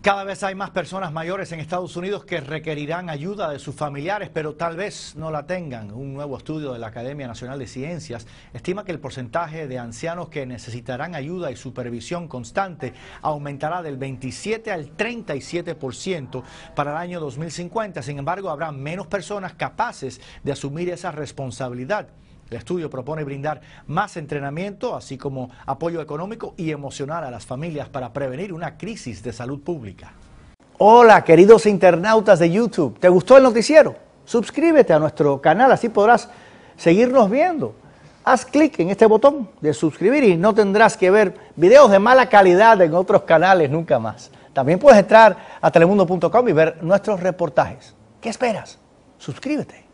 Cada vez hay más personas mayores en Estados Unidos que requerirán ayuda de sus familiares, pero tal vez no la tengan. Un nuevo estudio de la Academia Nacional de Ciencias estima que el porcentaje de ancianos que necesitarán ayuda y supervisión constante aumentará del 27 al 37% para el año 2050. Sin embargo, habrá menos personas capaces de asumir esa responsabilidad. El estudio propone brindar más entrenamiento, así como apoyo económico y emocional a las familias para prevenir una crisis de salud pública. Hola, queridos internautas de YouTube. ¿Te gustó el noticiero? Suscríbete a nuestro canal, así podrás seguirnos viendo. Haz clic en este botón de suscribir y no tendrás que ver videos de mala calidad en otros canales nunca más. También puedes entrar a telemundo.com y ver nuestros reportajes. ¿Qué esperas? Suscríbete.